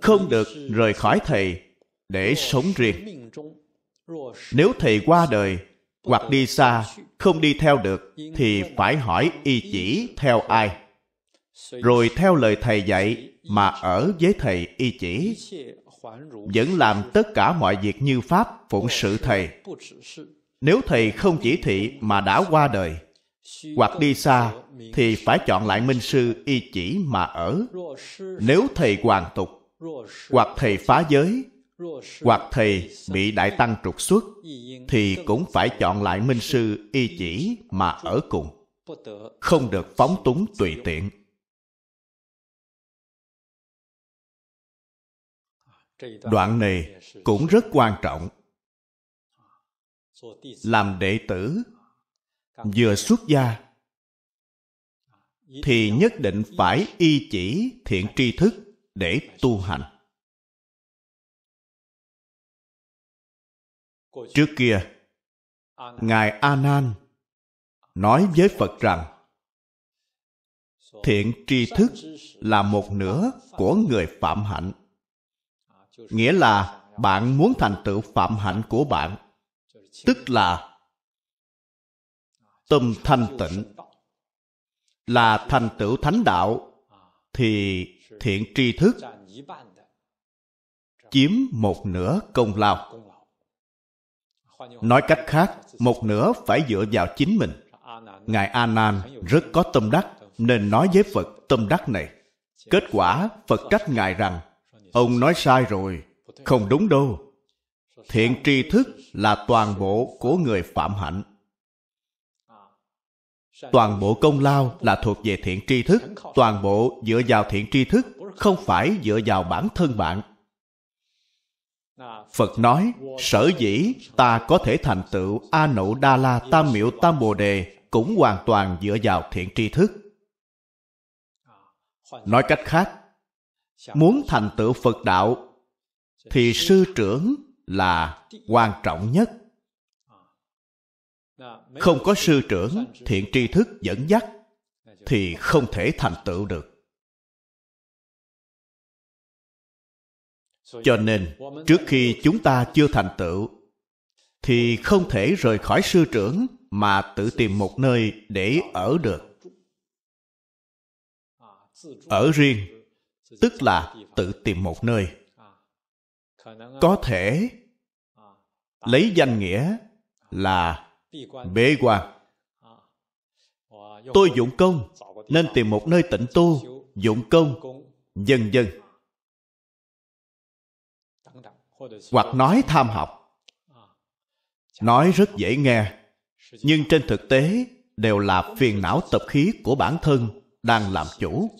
không được rời khỏi thầy để sống riêng nếu thầy qua đời hoặc đi xa không đi theo được thì phải hỏi y chỉ theo ai rồi theo lời thầy dạy mà ở với thầy y chỉ vẫn làm tất cả mọi việc như pháp phụng sự thầy nếu thầy không chỉ thị mà đã qua đời hoặc đi xa thì phải chọn lại minh sư y chỉ mà ở nếu thầy hoàn tục hoặc thầy phá giới hoặc thầy bị đại tăng trục xuất thì cũng phải chọn lại minh sư y chỉ mà ở cùng không được phóng túng tùy tiện đoạn này cũng rất quan trọng à, làm đệ tử vừa xuất gia thì nhất định phải y chỉ thiện tri thức để tu hành trước kia ngài a nan nói với phật rằng thiện tri thức là một nửa của người phạm hạnh à, nghĩa là bạn muốn thành tựu phạm hạnh của bạn tức là tâm thanh tịnh là thành tựu thánh đạo thì thiện tri thức chiếm một nửa công lao nói cách khác một nửa phải dựa vào chính mình ngài a nan rất có tâm đắc nên nói với phật tâm đắc này kết quả phật trách ngài rằng ông nói sai rồi không đúng đâu thiện tri thức là toàn bộ của người phạm hạnh toàn bộ công lao là thuộc về thiện tri thức toàn bộ dựa vào thiện tri thức không phải dựa vào bản thân bạn phật nói sở dĩ ta có thể thành tựu a nậu đa la tam miệu tam bồ đề cũng hoàn toàn dựa vào thiện tri thức nói cách khác muốn thành tựu phật đạo thì sư trưởng là quan trọng nhất không có sư trưởng thiện tri thức dẫn dắt thì không thể thành tựu được cho nên trước khi chúng ta chưa thành tựu thì không thể rời khỏi sư trưởng mà tự tìm một nơi để ở được ở riêng tức là tự tìm một nơi có thể lấy danh nghĩa là bế quan tôi dụng công nên tìm một nơi tịnh tu dụng công dần dần hoặc nói tham học nói rất dễ nghe nhưng trên thực tế đều là phiền não tập khí của bản thân đang làm chủ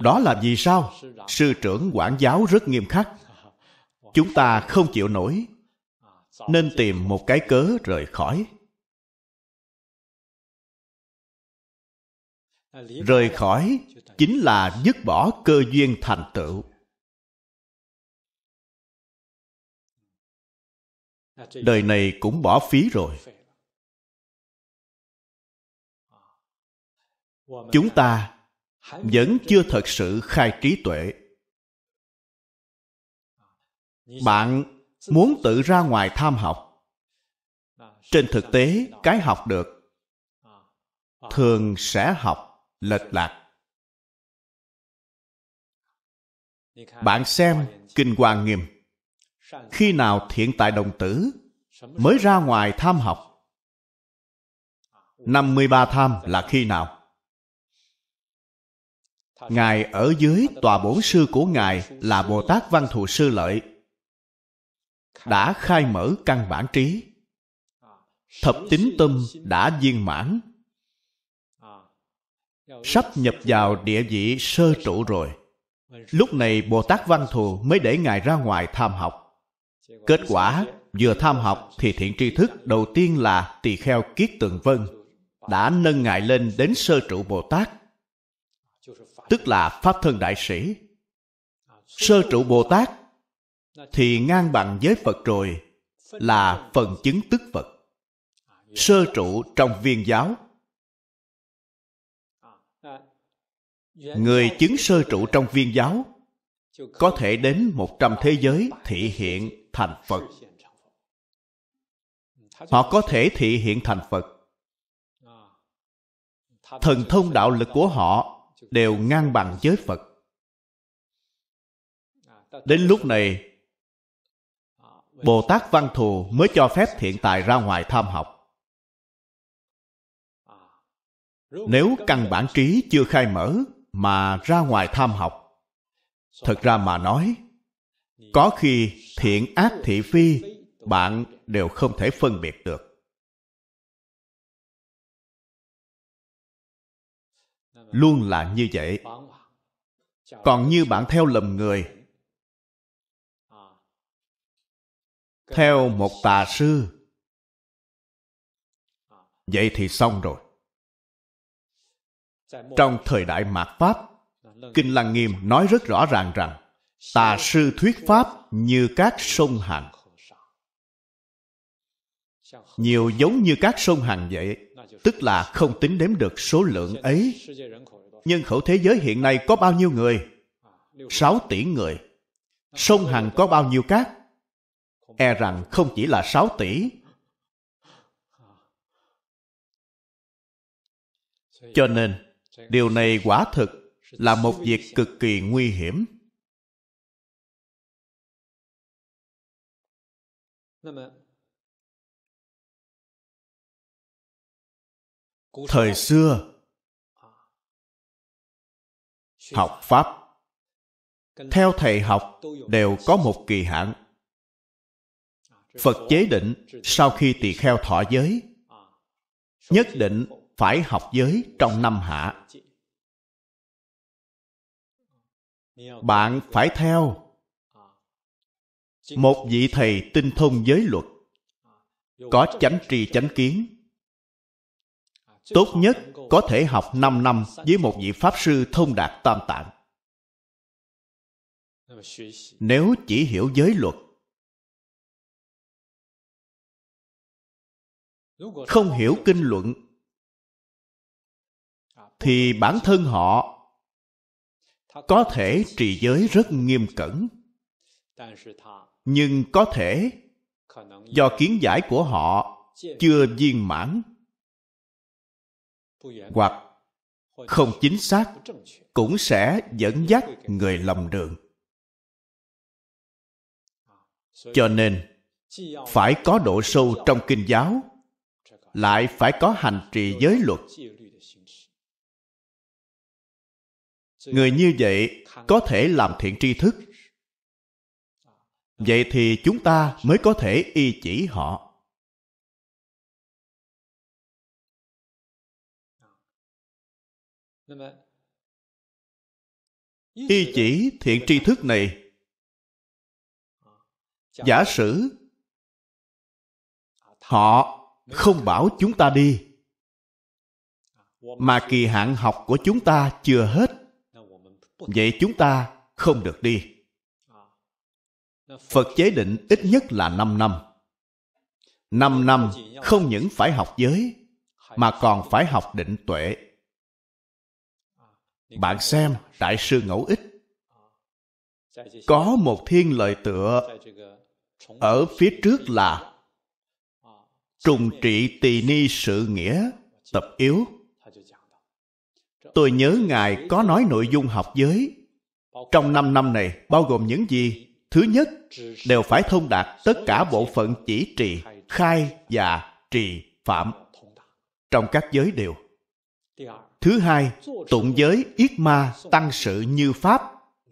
đó là vì sao sư trưởng quản giáo rất nghiêm khắc chúng ta không chịu nổi nên tìm một cái cớ rời khỏi rời khỏi chính là dứt bỏ cơ duyên thành tựu đời này cũng bỏ phí rồi chúng ta vẫn chưa thật sự khai trí tuệ bạn muốn tự ra ngoài tham học trên thực tế cái học được thường sẽ học lệch lạc bạn xem kinh hoa nghiêm khi nào thiện tại đồng tử mới ra ngoài tham học 53 tham là khi nào? Ngài ở dưới tòa bổn sư của Ngài là Bồ Tát Văn Thù Sư Lợi đã khai mở căn bản trí thập tính tâm đã viên mãn sắp nhập vào địa vị sơ trụ rồi lúc này bồ tát văn thù mới để ngài ra ngoài tham học kết quả vừa tham học thì thiện tri thức đầu tiên là tỳ kheo kiết tường vân đã nâng ngài lên đến sơ trụ bồ tát tức là pháp thân đại sĩ sơ trụ bồ tát thì ngang bằng với phật rồi là phần chứng tức phật sơ trụ trong viên giáo người chứng sơ trụ trong viên giáo có thể đến một trăm thế giới thị hiện thành phật họ có thể thị hiện thành phật thần thông đạo lực của họ đều ngang bằng với phật đến lúc này Bồ Tát Văn Thù mới cho phép thiện tài ra ngoài tham học. Nếu căn bản trí chưa khai mở mà ra ngoài tham học, thật ra mà nói, có khi thiện ác thị phi bạn đều không thể phân biệt được. Luôn là như vậy. Còn như bạn theo lầm người theo một tà sư vậy thì xong rồi trong thời đại mạt pháp kinh lăng nghiêm nói rất rõ ràng rằng tà sư thuyết pháp như các sông hằng nhiều giống như các sông hằng vậy tức là không tính đếm được số lượng ấy nhân khẩu thế giới hiện nay có bao nhiêu người 6 tỷ người sông hằng có bao nhiêu cát e rằng không chỉ là 6 tỷ. Cho nên, điều này quả thực là một việc cực kỳ nguy hiểm. Thời xưa, học Pháp, theo thầy học đều có một kỳ hạn phật chế định sau khi tỳ kheo thọ giới nhất định phải học giới trong năm hạ bạn phải theo một vị thầy tinh thông giới luật có chánh tri chánh kiến tốt nhất có thể học 5 năm với một vị pháp sư thông đạt tam tạng nếu chỉ hiểu giới luật không hiểu kinh luận thì bản thân họ có thể trì giới rất nghiêm cẩn nhưng có thể do kiến giải của họ chưa viên mãn hoặc không chính xác cũng sẽ dẫn dắt người lầm đường cho nên phải có độ sâu trong kinh giáo lại phải có hành trì giới luật người như vậy có thể làm thiện tri thức vậy thì chúng ta mới có thể y chỉ họ y chỉ thiện tri thức này giả sử họ không bảo chúng ta đi mà kỳ hạn học của chúng ta chưa hết vậy chúng ta không được đi phật chế định ít nhất là 5 năm năm năm không những phải học giới mà còn phải học định tuệ bạn xem đại sư ngẫu ích có một thiên lời tựa ở phía trước là trùng trị tỳ ni sự nghĩa tập yếu tôi nhớ ngài có nói nội dung học giới trong năm năm này bao gồm những gì thứ nhất đều phải thông đạt tất cả bộ phận chỉ trì khai và trì phạm trong các giới đều thứ hai tụng giới yết ma tăng sự như pháp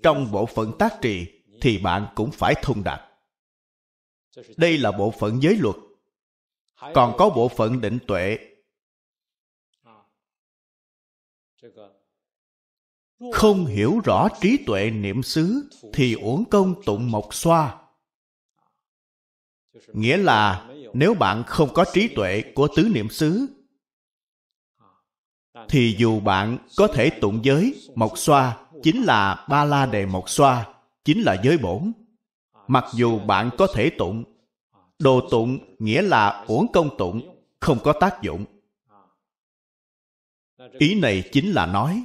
trong bộ phận tác trì thì bạn cũng phải thông đạt đây là bộ phận giới luật còn có bộ phận định tuệ à. không hiểu rõ trí tuệ niệm xứ thì uổng công tụng mộc xoa nghĩa là nếu bạn không có trí tuệ của tứ niệm xứ thì dù bạn có thể tụng giới mộc xoa chính là ba la đề mộc xoa chính là giới bổn mặc dù bạn có thể tụng Đồ tụng nghĩa là uổng công tụng, không có tác dụng. Ý này chính là nói,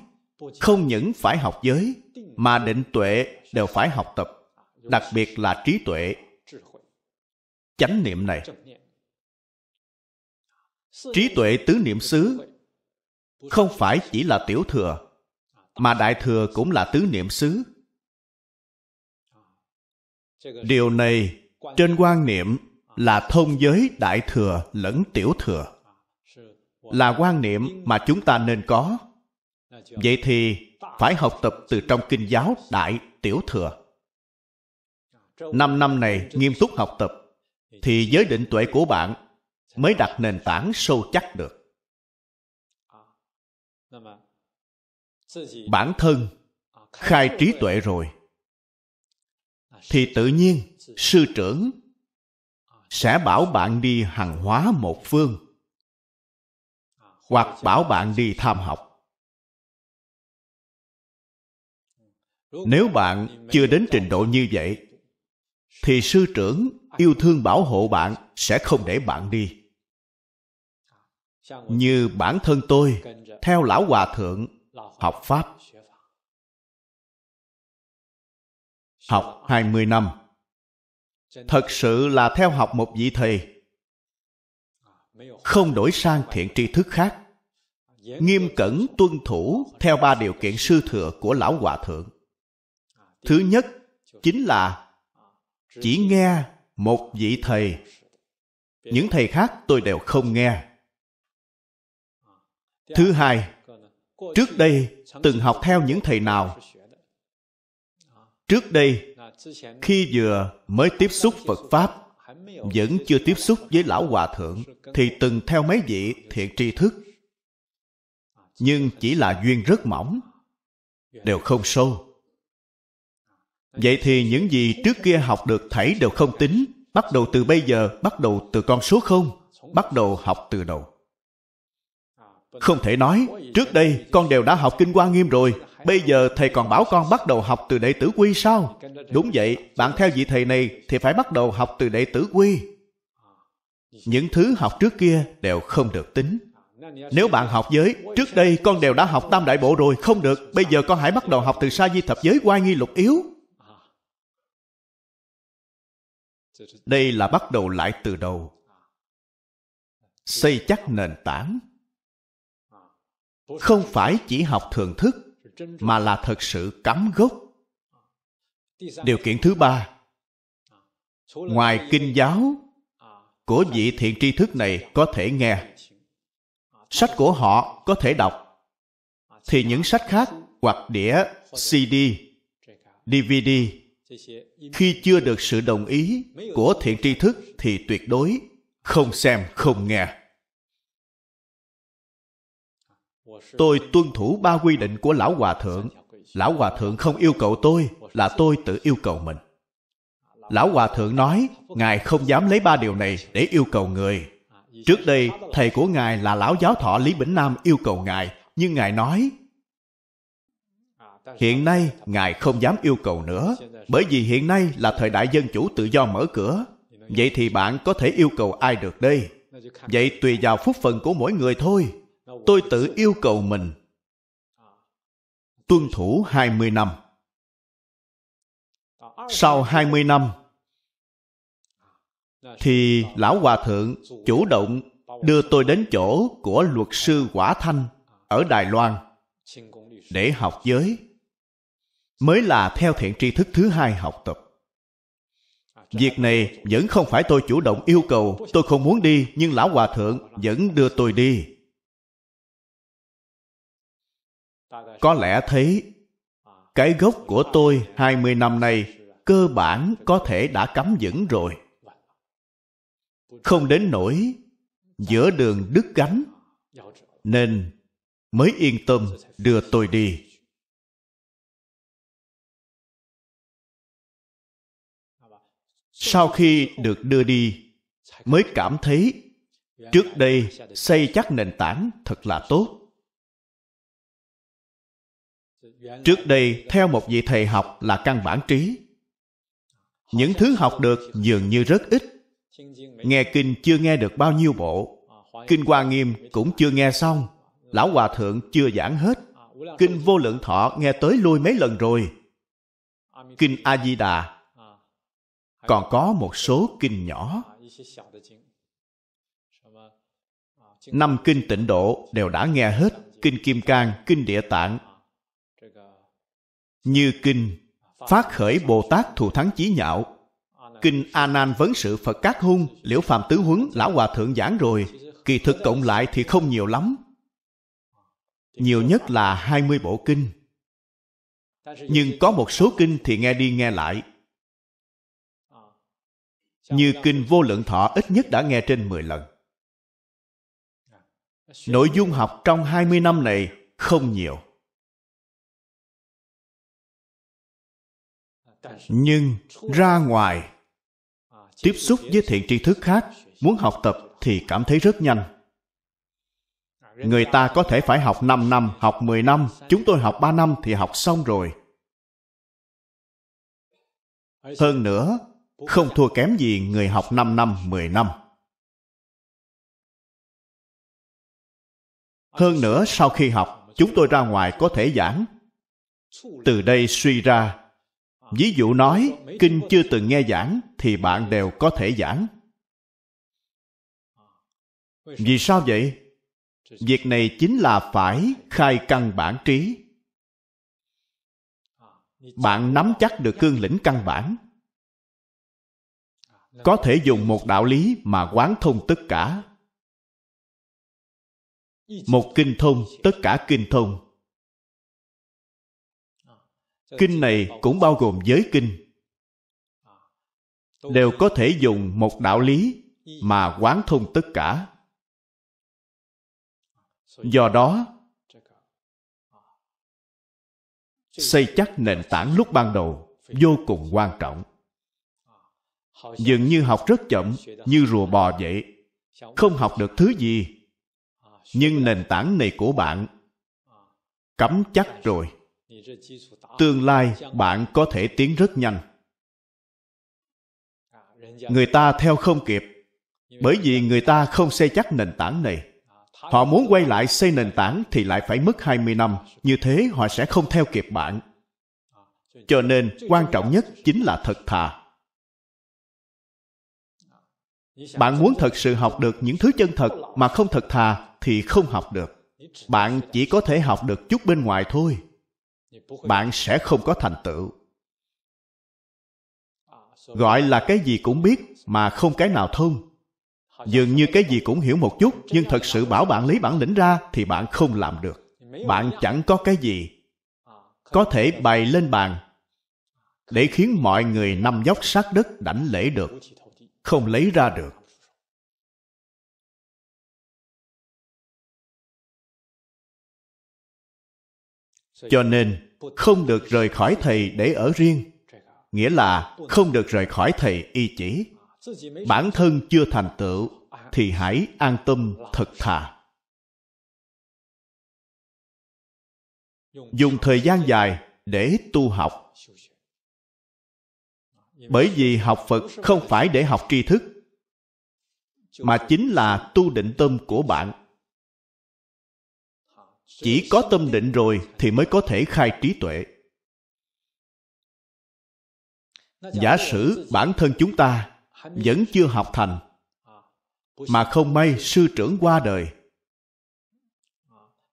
không những phải học giới, mà định tuệ đều phải học tập, đặc biệt là trí tuệ. Chánh niệm này. Trí tuệ tứ niệm xứ không phải chỉ là tiểu thừa, mà đại thừa cũng là tứ niệm xứ. Điều này trên quan niệm là thông giới đại thừa lẫn tiểu thừa là quan niệm mà chúng ta nên có vậy thì phải học tập từ trong kinh giáo đại tiểu thừa năm năm này nghiêm túc học tập thì giới định tuệ của bạn mới đặt nền tảng sâu chắc được bản thân khai trí tuệ rồi thì tự nhiên sư trưởng sẽ bảo bạn đi hàng hóa một phương hoặc bảo bạn đi tham học nếu bạn chưa đến trình độ như vậy thì sư trưởng yêu thương bảo hộ bạn sẽ không để bạn đi như bản thân tôi theo lão hòa thượng học pháp học 20 năm thật sự là theo học một vị thầy à, không đổi sang thiện tri thức khác à, nghiêm cẩn tuân thủ theo ba điều kiện sư thừa của lão hòa thượng à, thứ nhất chính là chỉ nghe một vị thầy những thầy khác tôi đều không nghe thứ hai trước đây từng học theo những thầy nào trước đây khi vừa mới tiếp xúc phật pháp vẫn chưa tiếp xúc với lão hòa thượng thì từng theo mấy vị thiện tri thức nhưng chỉ là duyên rất mỏng đều không sâu vậy thì những gì trước kia học được thảy đều không tính bắt đầu từ bây giờ bắt đầu từ con số không bắt đầu học từ đầu không thể nói trước đây con đều đã học kinh hoa nghiêm rồi bây giờ thầy còn bảo con bắt đầu học từ đệ tử quy sao? Đúng vậy, bạn theo vị thầy này thì phải bắt đầu học từ đệ tử quy. Những thứ học trước kia đều không được tính. Nếu bạn học giới, trước đây con đều đã học tam đại bộ rồi, không được, bây giờ con hãy bắt đầu học từ sa di thập giới quay nghi lục yếu. Đây là bắt đầu lại từ đầu. Xây chắc nền tảng. Không phải chỉ học thường thức, mà là thật sự cắm gốc điều kiện thứ ba ngoài kinh giáo của vị thiện tri thức này có thể nghe sách của họ có thể đọc thì những sách khác hoặc đĩa cd dvd khi chưa được sự đồng ý của thiện tri thức thì tuyệt đối không xem không nghe tôi tuân thủ ba quy định của lão hòa thượng lão hòa thượng không yêu cầu tôi là tôi tự yêu cầu mình lão hòa thượng nói ngài không dám lấy ba điều này để yêu cầu người trước đây thầy của ngài là lão giáo thọ lý bỉnh nam yêu cầu ngài nhưng ngài nói hiện nay ngài không dám yêu cầu nữa bởi vì hiện nay là thời đại dân chủ tự do mở cửa vậy thì bạn có thể yêu cầu ai được đây vậy tùy vào phúc phần của mỗi người thôi tôi tự yêu cầu mình tuân thủ 20 năm. Sau 20 năm thì lão hòa thượng chủ động đưa tôi đến chỗ của luật sư Quả Thanh ở Đài Loan để học giới mới là theo thiện tri thức thứ hai học tập. Việc này vẫn không phải tôi chủ động yêu cầu, tôi không muốn đi nhưng lão hòa thượng vẫn đưa tôi đi có lẽ thế cái gốc của tôi 20 năm nay cơ bản có thể đã cắm vững rồi. Không đến nỗi giữa đường đứt gánh nên mới yên tâm đưa tôi đi. Sau khi được đưa đi mới cảm thấy trước đây xây chắc nền tảng thật là tốt trước đây theo một vị thầy học là căn bản trí những thứ học được dường như rất ít nghe kinh chưa nghe được bao nhiêu bộ kinh hoa nghiêm cũng chưa nghe xong lão hòa thượng chưa giảng hết kinh vô lượng thọ nghe tới lui mấy lần rồi kinh a di đà còn có một số kinh nhỏ năm kinh tịnh độ đều đã nghe hết kinh kim cang kinh địa tạng như kinh Phát khởi Bồ Tát thù thắng chí nhạo Kinh A Nan vấn sự Phật Cát Hung, Liễu Phạm Tứ Huấn, Lão Hòa Thượng giảng rồi, kỳ thực cộng lại thì không nhiều lắm. Nhiều nhất là 20 bộ kinh. Nhưng có một số kinh thì nghe đi nghe lại. Như kinh vô lượng thọ ít nhất đã nghe trên 10 lần. Nội dung học trong 20 năm này không nhiều. nhưng ra ngoài tiếp xúc với thiện tri thức khác muốn học tập thì cảm thấy rất nhanh người ta có thể phải học 5 năm học 10 năm chúng tôi học 3 năm thì học xong rồi hơn nữa không thua kém gì người học 5 năm 10 năm hơn nữa sau khi học chúng tôi ra ngoài có thể giảng từ đây suy ra ví dụ nói kinh chưa từng nghe giảng thì bạn đều có thể giảng vì sao vậy việc này chính là phải khai căn bản trí bạn nắm chắc được cương lĩnh căn bản có thể dùng một đạo lý mà quán thông tất cả một kinh thông tất cả kinh thông kinh này cũng bao gồm giới kinh đều có thể dùng một đạo lý mà quán thông tất cả do đó xây chắc nền tảng lúc ban đầu vô cùng quan trọng dường như học rất chậm như rùa bò vậy không học được thứ gì nhưng nền tảng này của bạn cắm chắc rồi tương lai bạn có thể tiến rất nhanh người ta theo không kịp bởi vì người ta không xây chắc nền tảng này họ muốn quay lại xây nền tảng thì lại phải mất 20 năm như thế họ sẽ không theo kịp bạn cho nên quan trọng nhất chính là thật thà bạn muốn thật sự học được những thứ chân thật mà không thật thà thì không học được bạn chỉ có thể học được chút bên ngoài thôi bạn sẽ không có thành tựu à, gọi là cái gì cũng biết mà không cái nào thông dường như cái gì cũng hiểu một chút nhưng thật sự bảo bạn lấy bản lĩnh ra thì bạn không làm được bạn chẳng có cái gì à, có thể bày lên bàn để khiến mọi người nằm dốc sát đất đảnh lễ được không lấy ra được cho nên không được rời khỏi thầy để ở riêng nghĩa là không được rời khỏi thầy y chỉ bản thân chưa thành tựu thì hãy an tâm thật thà dùng thời gian dài để tu học bởi vì học phật không phải để học tri thức mà chính là tu định tâm của bạn chỉ có tâm định rồi thì mới có thể khai trí tuệ giả sử bản thân chúng ta vẫn chưa học thành mà không may sư trưởng qua đời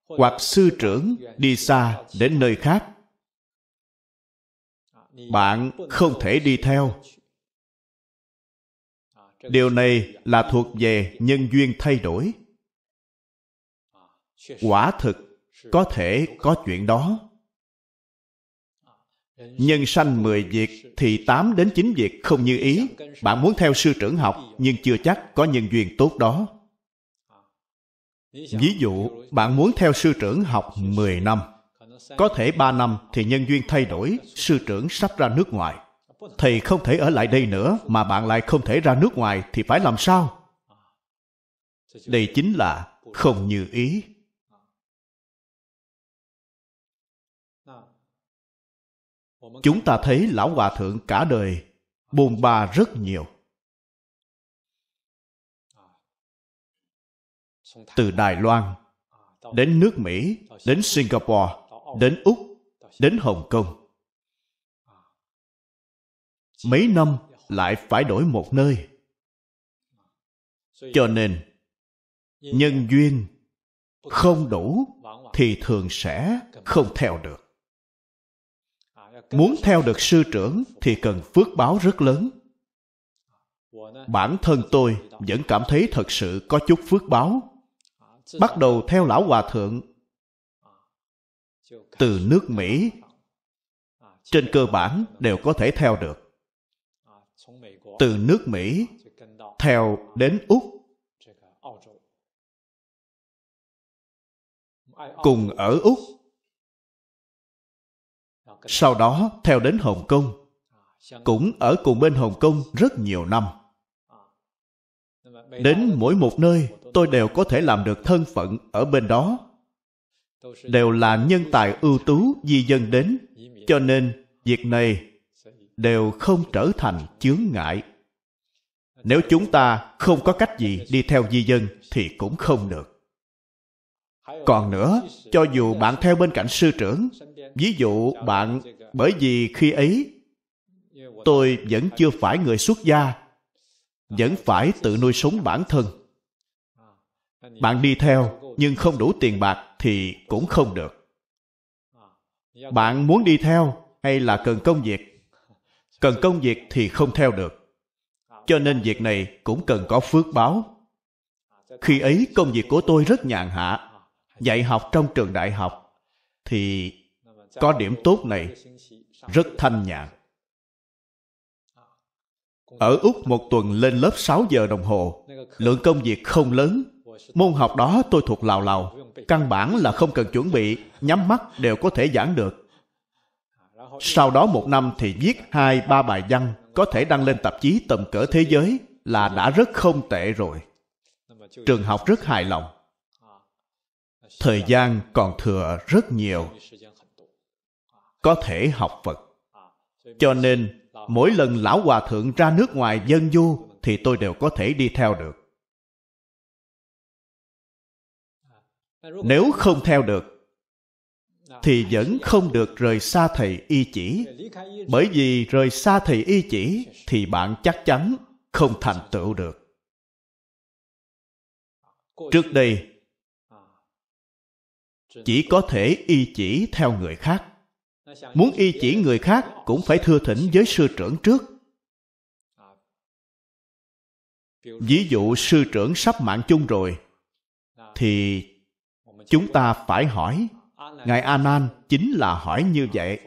hoặc sư trưởng đi xa đến nơi khác bạn không thể đi theo điều này là thuộc về nhân duyên thay đổi quả thực có thể có chuyện đó nhân sanh mười việc thì tám đến chín việc không như ý. Bạn muốn theo sư trưởng học nhưng chưa chắc có nhân duyên tốt đó. Ví dụ, bạn muốn theo sư trưởng học mười năm. Có thể ba năm thì nhân duyên thay đổi, sư trưởng sắp ra nước ngoài. Thầy không thể ở lại đây nữa mà bạn lại không thể ra nước ngoài thì phải làm sao? Đây chính là không như ý. chúng ta thấy lão hòa thượng cả đời bồn ba rất nhiều từ đài loan đến nước mỹ đến singapore đến úc đến hồng kông mấy năm lại phải đổi một nơi cho nên nhân duyên không đủ thì thường sẽ không theo được muốn theo được sư trưởng thì cần phước báo rất lớn bản thân tôi vẫn cảm thấy thật sự có chút phước báo bắt đầu theo lão hòa thượng từ nước mỹ trên cơ bản đều có thể theo được từ nước mỹ theo đến úc cùng ở úc sau đó theo đến Hồng Kông. Cũng ở cùng bên Hồng Kông rất nhiều năm. Đến mỗi một nơi, tôi đều có thể làm được thân phận ở bên đó. Đều là nhân tài ưu tú di dân đến, cho nên việc này đều không trở thành chướng ngại. Nếu chúng ta không có cách gì đi theo di dân thì cũng không được. Còn nữa, cho dù bạn theo bên cạnh sư trưởng, ví dụ bạn bởi vì khi ấy tôi vẫn chưa phải người xuất gia vẫn phải tự nuôi sống bản thân bạn đi theo nhưng không đủ tiền bạc thì cũng không được bạn muốn đi theo hay là cần công việc cần công việc thì không theo được cho nên việc này cũng cần có phước báo khi ấy công việc của tôi rất nhàn hạ dạy học trong trường đại học thì có điểm tốt này rất thanh nhã ở úc một tuần lên lớp 6 giờ đồng hồ lượng công việc không lớn môn học đó tôi thuộc lào lào căn bản là không cần chuẩn bị nhắm mắt đều có thể giảng được sau đó một năm thì viết hai ba bài văn có thể đăng lên tạp chí tầm cỡ thế giới là đã rất không tệ rồi trường học rất hài lòng thời gian còn thừa rất nhiều có thể học Phật. Cho nên, mỗi lần Lão Hòa Thượng ra nước ngoài dân du thì tôi đều có thể đi theo được. Nếu không theo được, thì vẫn không được rời xa thầy y chỉ. Bởi vì rời xa thầy y chỉ thì bạn chắc chắn không thành tựu được. Trước đây, chỉ có thể y chỉ theo người khác muốn y chỉ người khác cũng phải thưa thỉnh với sư trưởng trước ví dụ sư trưởng sắp mạng chung rồi thì chúng ta phải hỏi ngài a nan chính là hỏi như vậy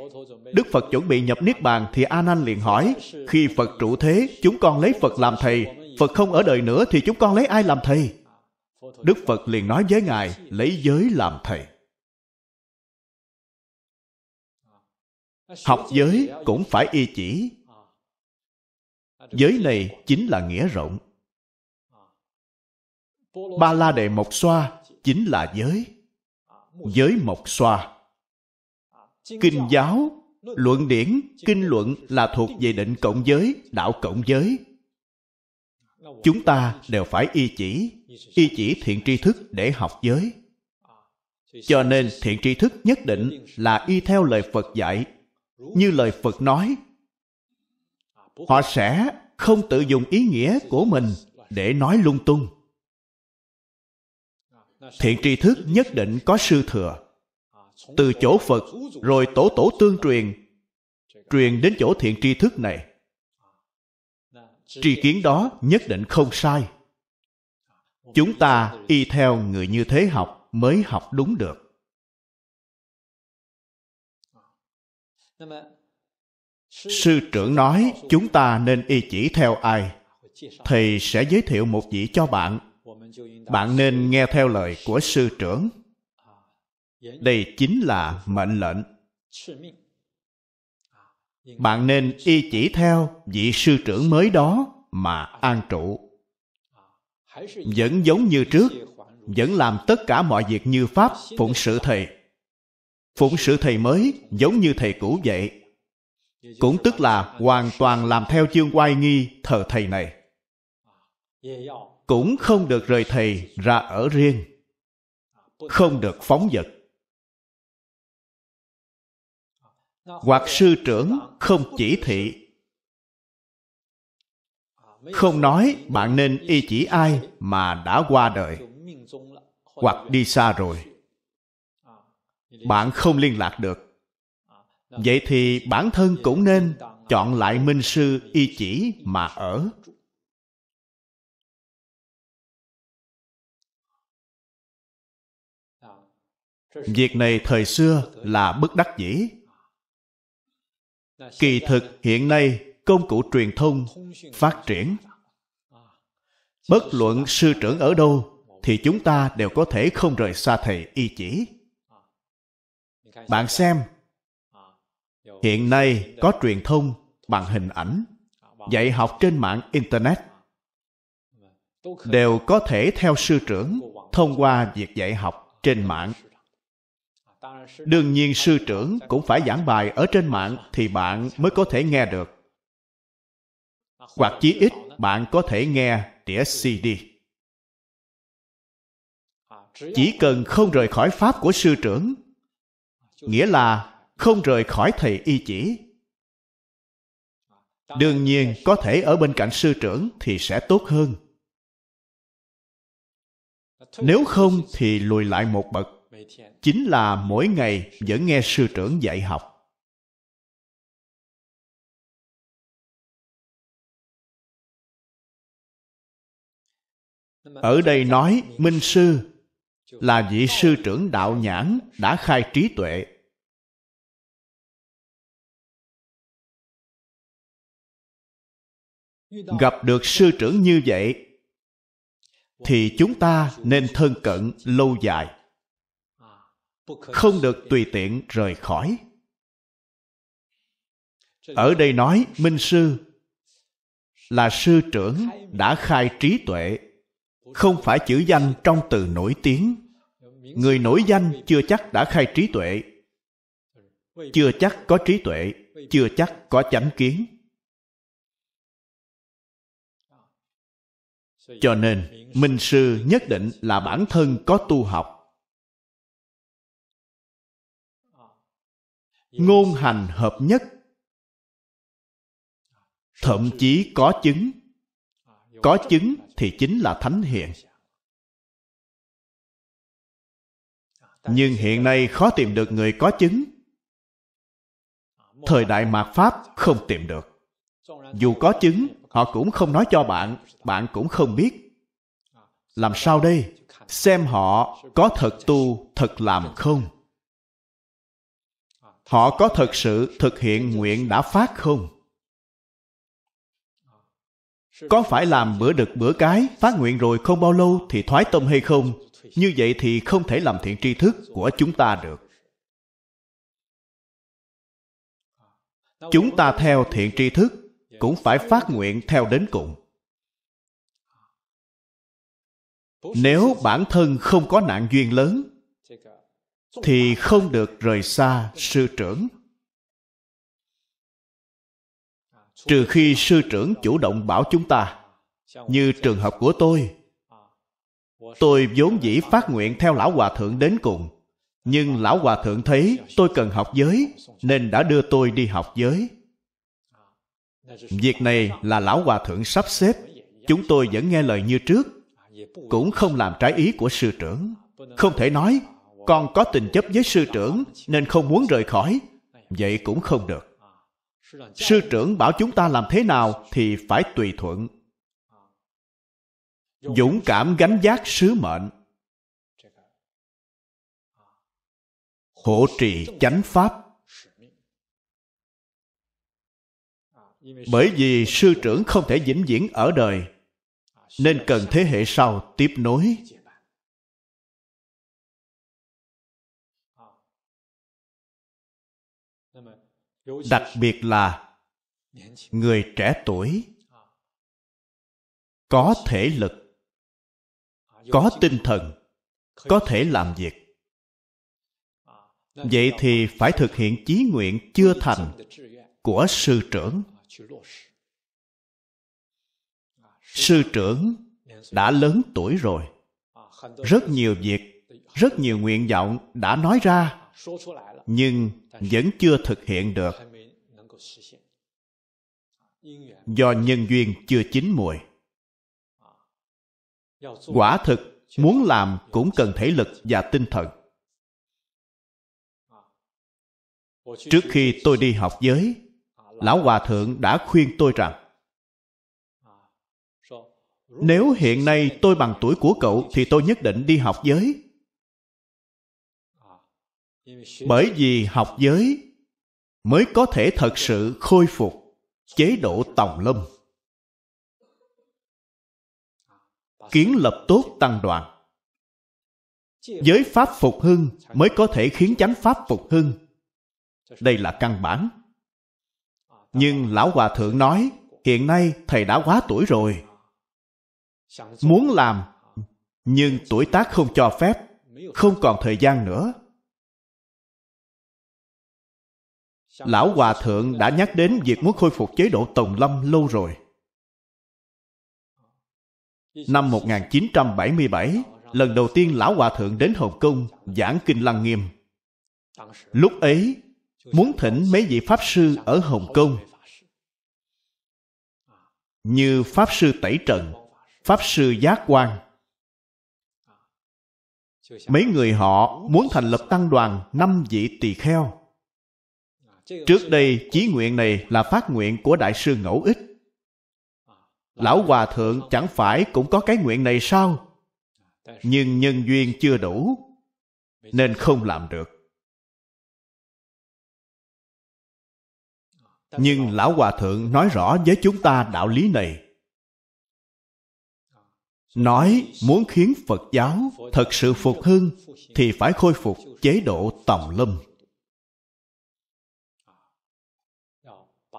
đức phật chuẩn bị nhập niết bàn thì a nan liền hỏi khi phật trụ thế chúng con lấy phật làm thầy phật không ở đời nữa thì chúng con lấy ai làm thầy đức phật liền nói với ngài lấy giới làm thầy học giới cũng phải y chỉ giới này chính là nghĩa rộng ba la đề mộc xoa chính là giới giới mộc xoa kinh giáo luận điển kinh luận là thuộc về định cộng giới đạo cộng giới chúng ta đều phải y chỉ y chỉ thiện tri thức để học giới cho nên thiện tri thức nhất định là y theo lời phật dạy như lời phật nói họ sẽ không tự dùng ý nghĩa của mình để nói lung tung thiện tri thức nhất định có sư thừa từ chỗ phật rồi tổ tổ tương truyền truyền đến chỗ thiện tri thức này tri kiến đó nhất định không sai chúng ta y theo người như thế học mới học đúng được sư trưởng nói chúng ta nên y chỉ theo ai thầy sẽ giới thiệu một vị cho bạn bạn nên nghe theo lời của sư trưởng à, đây chính là mệnh lệnh à, bạn nên y chỉ theo vị sư trưởng mới đó mà à. an trụ vẫn giống như trước vẫn làm tất cả mọi việc như pháp phụng sự thầy phụng sự thầy mới giống như thầy cũ vậy cũng tức là hoàn toàn làm theo chương oai nghi thờ thầy này cũng không được rời thầy ra ở riêng không được phóng dật hoặc sư trưởng không chỉ thị không nói bạn nên y chỉ ai mà đã qua đời hoặc đi xa rồi bạn không liên lạc à, được vậy thì bản thân cũng nên chọn lại minh sư y chỉ mà ở việc này thời xưa là bất đắc dĩ à. kỳ thực hiện nay công cụ truyền thông phát triển à. bất luận sư trưởng ở đâu thì chúng ta đều có thể không rời xa thầy y chỉ bạn xem hiện nay có truyền thông bằng hình ảnh dạy học trên mạng internet đều có thể theo sư trưởng thông qua việc dạy học trên mạng đương nhiên sư trưởng cũng phải giảng bài ở trên mạng thì bạn mới có thể nghe được hoặc chí ít bạn có thể nghe đĩa cd chỉ cần không rời khỏi pháp của sư trưởng nghĩa là không rời khỏi thầy y chỉ đương nhiên có thể ở bên cạnh sư trưởng thì sẽ tốt hơn nếu không thì lùi lại một bậc chính là mỗi ngày vẫn nghe sư trưởng dạy học ở đây nói minh sư là vị sư trưởng đạo nhãn đã khai trí tuệ gặp được sư trưởng như vậy thì chúng ta nên thân cận lâu dài không được tùy tiện rời khỏi ở đây nói minh sư là sư trưởng đã khai trí tuệ không phải chữ danh trong từ nổi tiếng người nổi danh chưa chắc đã khai trí tuệ chưa chắc có trí tuệ chưa chắc có chánh kiến cho nên minh sư nhất định là bản thân có tu học ngôn hành hợp nhất thậm chí có chứng có chứng thì chính là thánh hiện nhưng hiện nay khó tìm được người có chứng thời đại mạt pháp không tìm được dù có chứng họ cũng không nói cho bạn bạn cũng không biết làm sao đây xem họ có thật tu thật làm không họ có thật sự thực hiện nguyện đã phát không có phải làm bữa đực bữa cái phát nguyện rồi không bao lâu thì thoái tâm hay không như vậy thì không thể làm thiện tri thức của chúng ta được chúng ta theo thiện tri thức cũng phải phát nguyện theo đến cùng nếu bản thân không có nạn duyên lớn thì không được rời xa sư trưởng trừ khi sư trưởng chủ động bảo chúng ta như trường hợp của tôi tôi vốn dĩ phát nguyện theo lão hòa thượng đến cùng nhưng lão hòa thượng thấy tôi cần học giới nên đã đưa tôi đi học giới việc này là lão hòa thượng sắp xếp chúng tôi vẫn nghe lời như trước cũng không làm trái ý của sư trưởng không thể nói con có tình chấp với sư trưởng nên không muốn rời khỏi vậy cũng không được sư trưởng bảo chúng ta làm thế nào thì phải tùy thuận dũng cảm gánh vác sứ mệnh hộ trì chánh pháp bởi vì sư trưởng không thể vĩnh viễn ở đời nên cần thế hệ sau tiếp nối đặc biệt là người trẻ tuổi có thể lực có tinh thần có thể làm việc à, vậy thì phải thực hiện chí nguyện chưa thành của sư trưởng sư trưởng đã lớn tuổi rồi rất nhiều việc rất nhiều nguyện vọng đã nói ra nhưng vẫn chưa thực hiện được do nhân duyên chưa chín mùi. quả thực muốn làm cũng cần thể lực và tinh thần trước khi tôi đi học giới lão hòa thượng đã khuyên tôi rằng nếu hiện nay tôi bằng tuổi của cậu thì tôi nhất định đi học giới bởi vì học giới mới có thể thật sự khôi phục chế độ tòng lâm kiến lập tốt tăng đoàn giới pháp phục hưng mới có thể khiến chánh pháp phục hưng đây là căn bản nhưng lão hòa thượng nói hiện nay thầy đã quá tuổi rồi muốn làm nhưng tuổi tác không cho phép không còn thời gian nữa Lão Hòa Thượng đã nhắc đến việc muốn khôi phục chế độ Tùng Lâm lâu rồi. Năm 1977, lần đầu tiên Lão Hòa Thượng đến Hồng Kông giảng Kinh Lăng Nghiêm. Lúc ấy, muốn thỉnh mấy vị Pháp Sư ở Hồng Kông như Pháp Sư Tẩy Trần, Pháp Sư Giác Quang, Mấy người họ muốn thành lập tăng đoàn năm vị tỳ kheo Trước đây chí nguyện này là phát nguyện của Đại sư Ngẫu Ích. À, Lão Hòa Thượng chẳng phải cũng có cái nguyện này sao? À, Nhưng nhân duyên chưa đủ, nên không làm được. À, Nhưng Lão Hòa Thượng nói rõ với chúng ta đạo lý này. Nói muốn khiến Phật giáo thật sự phục hưng thì phải khôi phục chế độ tòng lâm.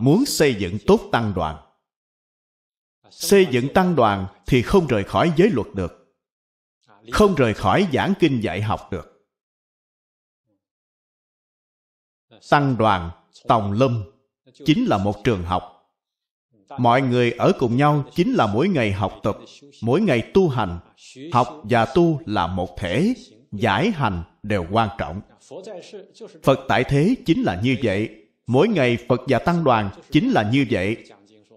muốn xây dựng tốt tăng đoàn xây dựng tăng đoàn thì không rời khỏi giới luật được không rời khỏi giảng kinh dạy học được tăng đoàn tòng lâm chính là một trường học mọi người ở cùng nhau chính là mỗi ngày học tập mỗi ngày tu hành học và tu là một thể giải hành đều quan trọng phật tại thế chính là như vậy Mỗi ngày Phật và Tăng đoàn chính là như vậy.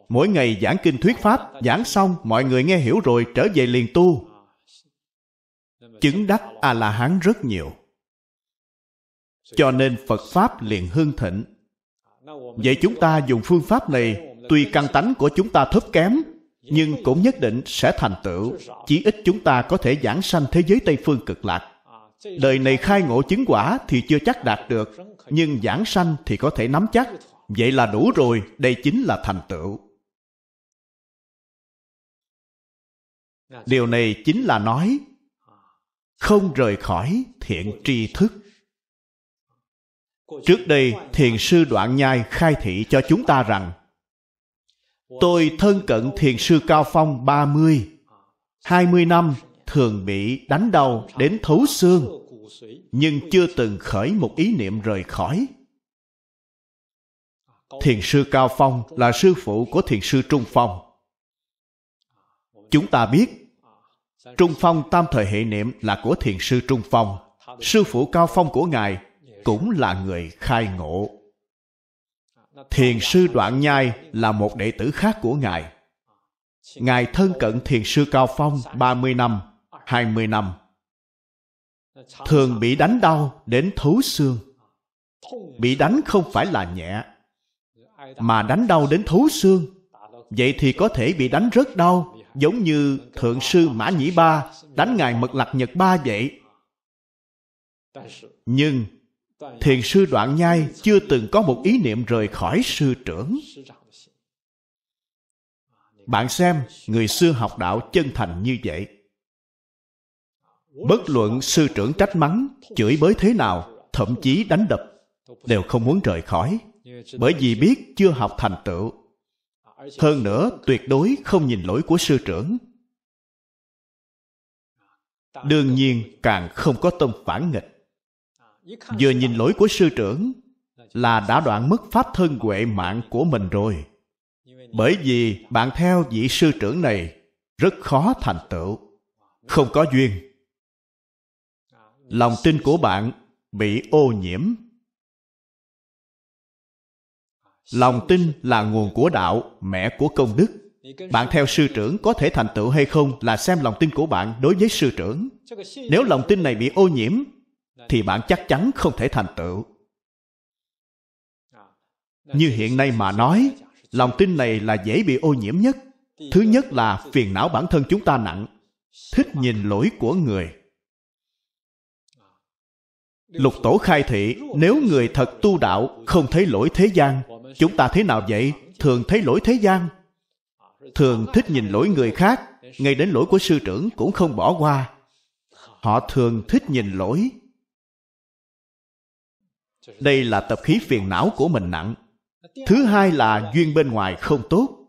Mỗi ngày giảng kinh thuyết pháp, giảng xong mọi người nghe hiểu rồi trở về liền tu. Chứng đắc A-la-hán rất nhiều. Cho nên Phật Pháp liền hưng thịnh. Vậy chúng ta dùng phương pháp này, tuy căn tánh của chúng ta thấp kém, nhưng cũng nhất định sẽ thành tựu. Chỉ ít chúng ta có thể giảng sanh thế giới Tây Phương cực lạc. Đời này khai ngộ chứng quả thì chưa chắc đạt được, nhưng giảng sanh thì có thể nắm chắc. Vậy là đủ rồi, đây chính là thành tựu. Điều này chính là nói không rời khỏi thiện tri thức. Trước đây, thiền sư Đoạn Nhai khai thị cho chúng ta rằng Tôi thân cận thiền sư Cao Phong 30, 20 năm thường bị đánh đau đến thấu xương nhưng chưa từng khởi một ý niệm rời khỏi thiền sư cao phong là sư phụ của thiền sư trung phong chúng ta biết trung phong tam thời hệ niệm là của thiền sư trung phong sư phụ cao phong của ngài cũng là người khai ngộ thiền sư đoạn nhai là một đệ tử khác của ngài ngài thân cận thiền sư cao phong 30 năm 20 năm thường bị đánh đau đến thấu xương bị đánh không phải là nhẹ mà đánh đau đến thấu xương vậy thì có thể bị đánh rất đau giống như thượng sư mã nhĩ ba đánh ngài mật lạc nhật ba vậy nhưng thiền sư đoạn nhai chưa từng có một ý niệm rời khỏi sư trưởng bạn xem người xưa học đạo chân thành như vậy bất luận sư trưởng trách mắng chửi bới thế nào thậm chí đánh đập đều không muốn rời khỏi bởi vì biết chưa học thành tựu hơn nữa tuyệt đối không nhìn lỗi của sư trưởng đương nhiên càng không có tâm phản nghịch vừa nhìn lỗi của sư trưởng là đã đoạn mất pháp thân huệ mạng của mình rồi bởi vì bạn theo vị sư trưởng này rất khó thành tựu không có duyên lòng tin của bạn bị ô nhiễm lòng tin là nguồn của đạo mẹ của công đức bạn theo sư trưởng có thể thành tựu hay không là xem lòng tin của bạn đối với sư trưởng nếu lòng tin này bị ô nhiễm thì bạn chắc chắn không thể thành tựu như hiện nay mà nói lòng tin này là dễ bị ô nhiễm nhất thứ nhất là phiền não bản thân chúng ta nặng thích nhìn lỗi của người Lục tổ khai thị, nếu người thật tu đạo không thấy lỗi thế gian, chúng ta thế nào vậy? Thường thấy lỗi thế gian. Thường thích nhìn lỗi người khác, ngay đến lỗi của sư trưởng cũng không bỏ qua. Họ thường thích nhìn lỗi. Đây là tập khí phiền não của mình nặng. Thứ hai là duyên bên ngoài không tốt.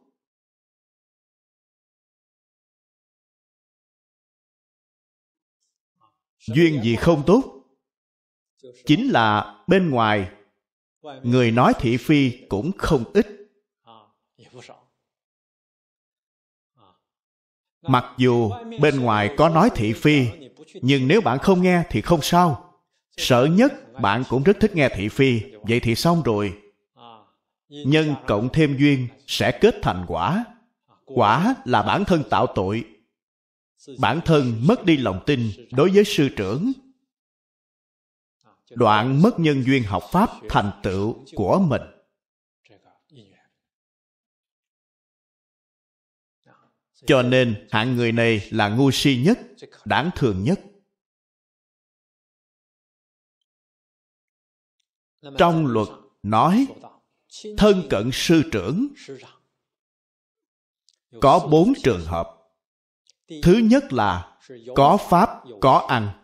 Duyên gì không tốt? chính là bên ngoài người nói thị phi cũng không ít mặc dù bên ngoài có nói thị phi nhưng nếu bạn không nghe thì không sao sợ nhất bạn cũng rất thích nghe thị phi vậy thì xong rồi nhân cộng thêm duyên sẽ kết thành quả quả là bản thân tạo tội bản thân mất đi lòng tin đối với sư trưởng đoạn mất nhân duyên học pháp thành tựu của mình cho nên hạng người này là ngu si nhất đáng thường nhất trong luật nói thân cận sư trưởng có bốn trường hợp thứ nhất là có pháp có ăn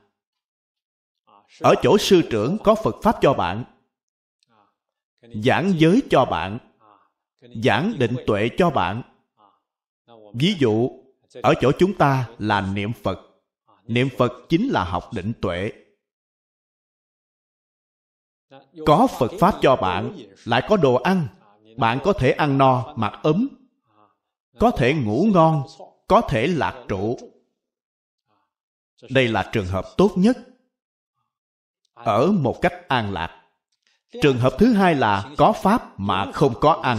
ở chỗ sư trưởng có phật pháp cho bạn giảng giới cho bạn giảng định tuệ cho bạn ví dụ ở chỗ chúng ta là niệm phật niệm phật chính là học định tuệ có phật pháp cho bạn lại có đồ ăn bạn có thể ăn no mặc ấm có thể ngủ ngon có thể lạc trụ đây là trường hợp tốt nhất ở một cách an lạc trường hợp thứ hai là có pháp mà không có ăn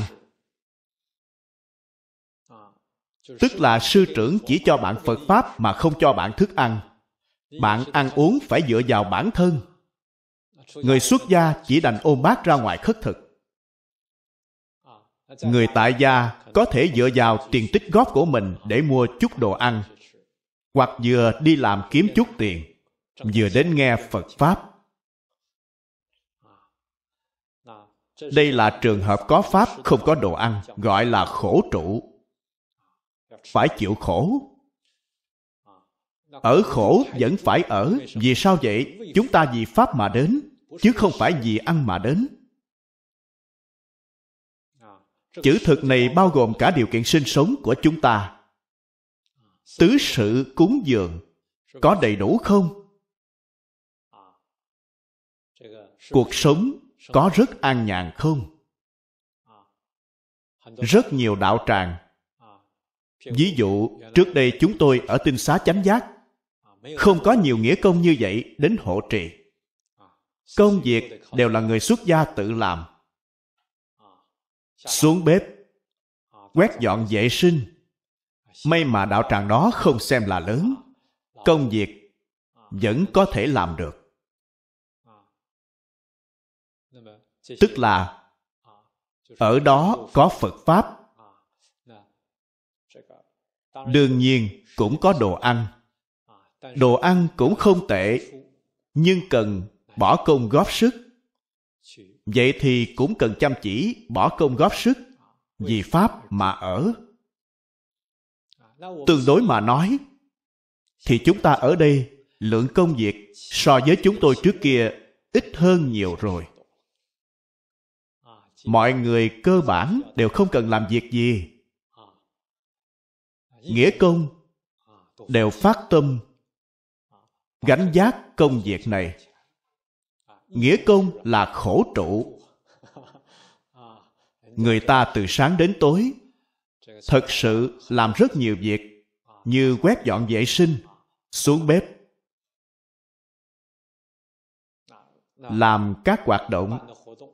tức là sư trưởng chỉ cho bạn phật pháp mà không cho bạn thức ăn bạn ăn uống phải dựa vào bản thân người xuất gia chỉ đành ôm bát ra ngoài khất thực người tại gia có thể dựa vào tiền tích góp của mình để mua chút đồ ăn hoặc vừa đi làm kiếm chút tiền vừa đến nghe phật pháp đây là trường hợp có pháp không có đồ ăn gọi là khổ trụ phải chịu khổ ở khổ vẫn phải ở vì sao vậy chúng ta vì pháp mà đến chứ không phải vì ăn mà đến chữ thực này bao gồm cả điều kiện sinh sống của chúng ta tứ sự cúng dường có đầy đủ không cuộc sống có rất an nhàn không rất nhiều đạo tràng ví dụ trước đây chúng tôi ở tinh xá chánh giác không có nhiều nghĩa công như vậy đến hộ trì công việc đều là người xuất gia tự làm xuống bếp quét dọn vệ sinh may mà đạo tràng đó không xem là lớn công việc vẫn có thể làm được tức là ở đó có phật pháp đương nhiên cũng có đồ ăn đồ ăn cũng không tệ nhưng cần bỏ công góp sức vậy thì cũng cần chăm chỉ bỏ công góp sức vì pháp mà ở tương đối mà nói thì chúng ta ở đây lượng công việc so với chúng tôi trước kia ít hơn nhiều rồi mọi người cơ bản đều không cần làm việc gì nghĩa công đều phát tâm gánh giác công việc này nghĩa công là khổ trụ người ta từ sáng đến tối thật sự làm rất nhiều việc như quét dọn vệ sinh xuống bếp làm các hoạt động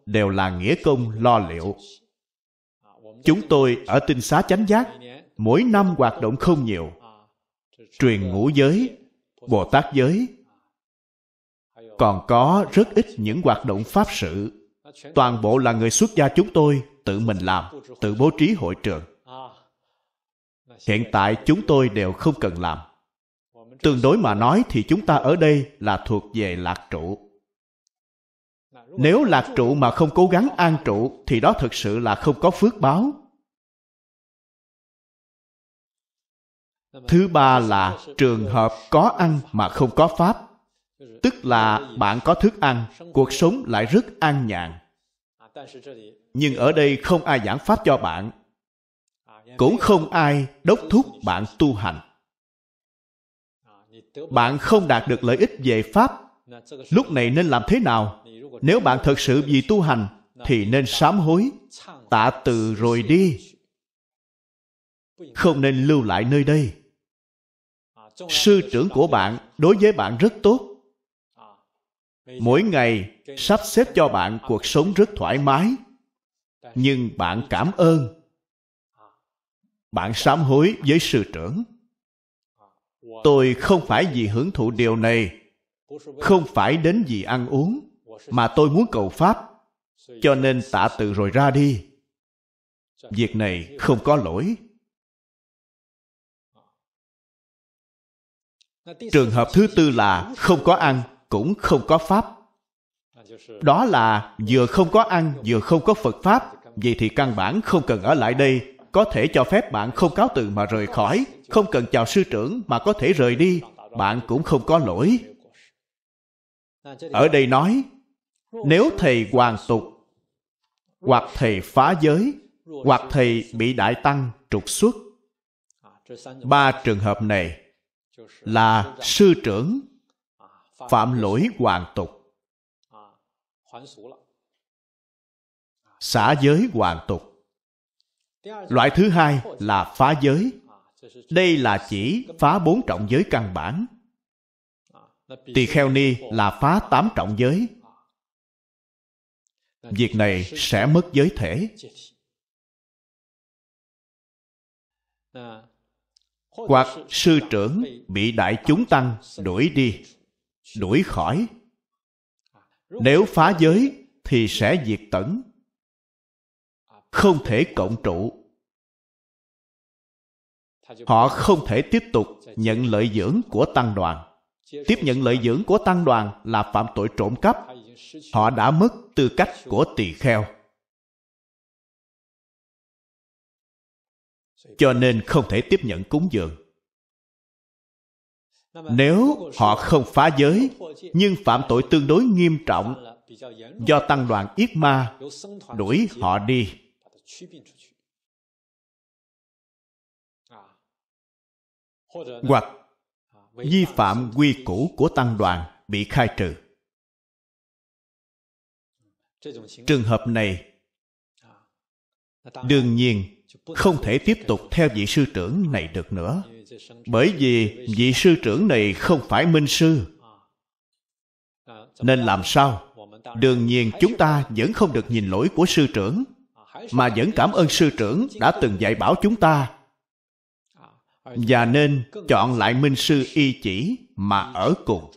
đều là nghĩa công lo liệu. Chúng tôi ở tinh xá chánh giác, mỗi năm hoạt động không nhiều. Truyền ngũ giới, Bồ Tát giới, còn có rất ít những hoạt động pháp sự. Toàn bộ là người xuất gia chúng tôi tự mình làm, tự bố trí hội trường. Hiện tại chúng tôi đều không cần làm. Tương đối mà nói thì chúng ta ở đây là thuộc về lạc trụ nếu lạc trụ mà không cố gắng an trụ thì đó thực sự là không có phước báo. Thứ ba là trường hợp có ăn mà không có pháp. Tức là bạn có thức ăn, cuộc sống lại rất an nhàn. Nhưng ở đây không ai giảng pháp cho bạn. Cũng không ai đốc thúc bạn tu hành. Bạn không đạt được lợi ích về pháp lúc này nên làm thế nào nếu bạn thật sự vì tu hành thì nên sám hối tạ từ rồi đi không nên lưu lại nơi đây sư trưởng của bạn đối với bạn rất tốt mỗi ngày sắp xếp cho bạn cuộc sống rất thoải mái nhưng bạn cảm ơn bạn sám hối với sư trưởng tôi không phải vì hưởng thụ điều này không phải đến vì ăn uống mà tôi muốn cầu pháp cho nên tạ tự rồi ra đi việc này không có lỗi trường hợp thứ tư là không có ăn cũng không có pháp đó là vừa không có ăn vừa không có phật pháp vậy thì căn bản không cần ở lại đây có thể cho phép bạn không cáo từ mà rời khỏi không cần chào sư trưởng mà có thể rời đi bạn cũng không có lỗi À, ở đây nói nếu thầy hoàn tục hoặc thầy phá giới hoặc thầy bị đại tăng trục xuất ba trường hợp này là sư trưởng phạm lỗi hoàn tục xã giới hoàn tục loại thứ hai là phá giới đây là chỉ phá bốn trọng giới căn bản tỳ kheo ni là phá tám trọng giới việc này sẽ mất giới thể hoặc sư trưởng bị đại chúng tăng đuổi đi đuổi khỏi nếu phá giới thì sẽ diệt tẩn không thể cộng trụ họ không thể tiếp tục nhận lợi dưỡng của tăng đoàn tiếp nhận lợi dưỡng của tăng đoàn là phạm tội trộm cắp. Họ đã mất tư cách của tỳ kheo. Cho nên không thể tiếp nhận cúng dường. Nếu họ không phá giới, nhưng phạm tội tương đối nghiêm trọng, do tăng đoàn yết ma đuổi họ đi, hoặc vi phạm quy củ của tăng đoàn bị khai trừ trường hợp này đương nhiên không thể tiếp tục theo vị sư trưởng này được nữa bởi vì vị sư trưởng này không phải minh sư nên làm sao đương nhiên chúng ta vẫn không được nhìn lỗi của sư trưởng mà vẫn cảm ơn sư trưởng đã từng dạy bảo chúng ta và nên chọn lại minh sư y chỉ mà ở cùng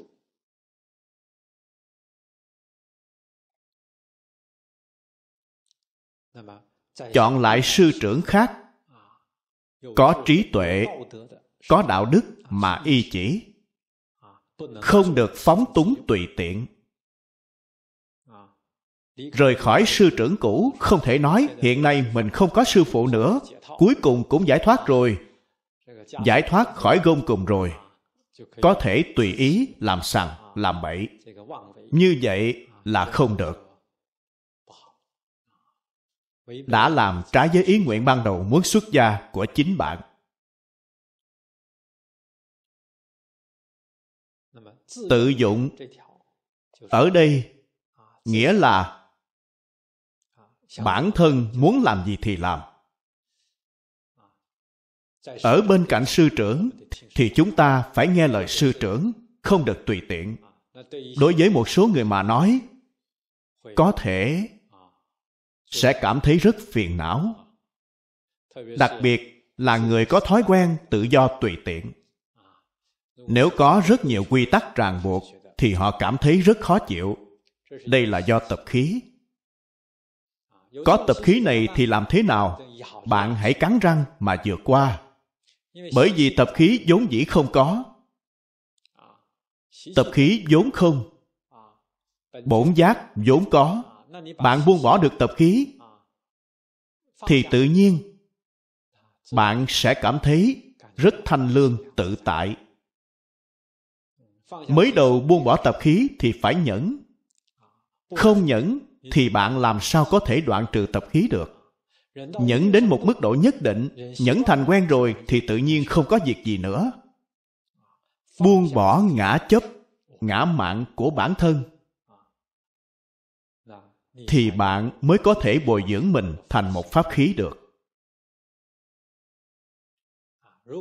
chọn lại sư trưởng khác có trí tuệ có đạo đức mà y chỉ không được phóng túng tùy tiện rời khỏi sư trưởng cũ không thể nói hiện nay mình không có sư phụ nữa cuối cùng cũng giải thoát rồi giải thoát khỏi gông cùng rồi có thể tùy ý làm sằng làm bậy như vậy là không được đã làm trái với ý nguyện ban đầu muốn xuất gia của chính bạn tự dụng ở đây nghĩa là bản thân muốn làm gì thì làm ở bên cạnh sư trưởng thì chúng ta phải nghe lời sư trưởng không được tùy tiện đối với một số người mà nói có thể sẽ cảm thấy rất phiền não đặc biệt là người có thói quen tự do tùy tiện nếu có rất nhiều quy tắc ràng buộc thì họ cảm thấy rất khó chịu đây là do tập khí có tập khí này thì làm thế nào bạn hãy cắn răng mà vượt qua bởi vì tập khí vốn dĩ không có à, tập khí vốn không à, bổn giác vốn có à, bạn buông bỏ được tập khí thì tự nhiên bạn sẽ cảm thấy rất thanh lương tự tại ừ, mới đầu buông bỏ tập khí thì phải nhẫn không nhẫn thì bạn làm sao có thể đoạn trừ tập khí được Nhẫn đến một mức độ nhất định, nhẫn thành quen rồi thì tự nhiên không có việc gì nữa. Buông bỏ ngã chấp, ngã mạng của bản thân thì bạn mới có thể bồi dưỡng mình thành một pháp khí được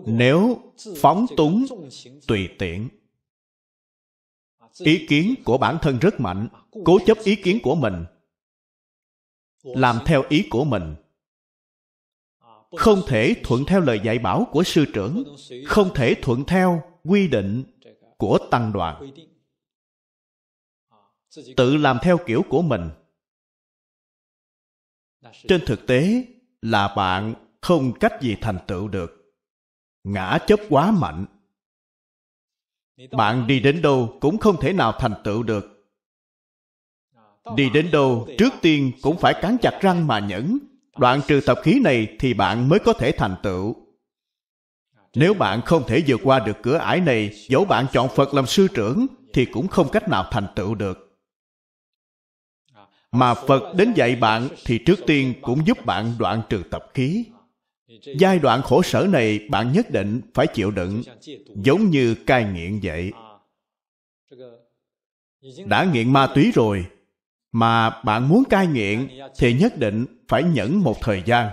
nếu phóng túng tùy tiện ý kiến của bản thân rất mạnh cố chấp ý kiến của mình làm theo ý của mình không thể thuận theo lời dạy bảo của sư trưởng không thể thuận theo quy định của tăng đoàn tự làm theo kiểu của mình trên thực tế là bạn không cách gì thành tựu được ngã chấp quá mạnh bạn đi đến đâu cũng không thể nào thành tựu được đi đến đâu trước tiên cũng phải cắn chặt răng mà nhẫn đoạn trừ tập khí này thì bạn mới có thể thành tựu. Nếu bạn không thể vượt qua được cửa ải này, dẫu bạn chọn Phật làm sư trưởng, thì cũng không cách nào thành tựu được. Mà Phật đến dạy bạn thì trước tiên cũng giúp bạn đoạn trừ tập khí. Giai đoạn khổ sở này bạn nhất định phải chịu đựng, giống như cai nghiện vậy. Đã nghiện ma túy rồi, mà bạn muốn cai nghiện thì nhất định phải nhẫn một thời gian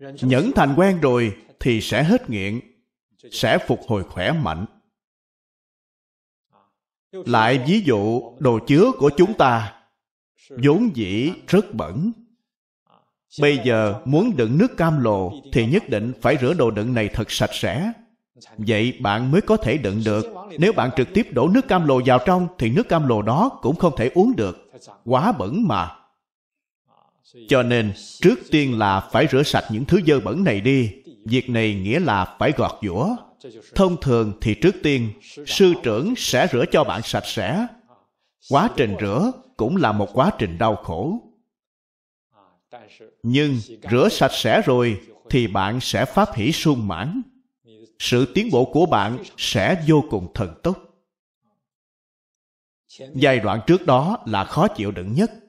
nhẫn thành quen rồi thì sẽ hết nghiện sẽ phục hồi khỏe mạnh lại ví dụ đồ chứa của chúng ta vốn dĩ rất bẩn bây giờ muốn đựng nước cam lồ thì nhất định phải rửa đồ đựng này thật sạch sẽ vậy bạn mới có thể đựng được nếu bạn trực tiếp đổ nước cam lồ vào trong thì nước cam lồ đó cũng không thể uống được quá bẩn mà cho nên trước tiên là phải rửa sạch những thứ dơ bẩn này đi việc này nghĩa là phải gọt giũa thông thường thì trước tiên sư trưởng sẽ rửa cho bạn sạch sẽ quá trình rửa cũng là một quá trình đau khổ nhưng rửa sạch sẽ rồi thì bạn sẽ phát hỷ sung mãn sự tiến bộ của bạn sẽ vô cùng thần tốc giai đoạn trước đó là khó chịu đựng nhất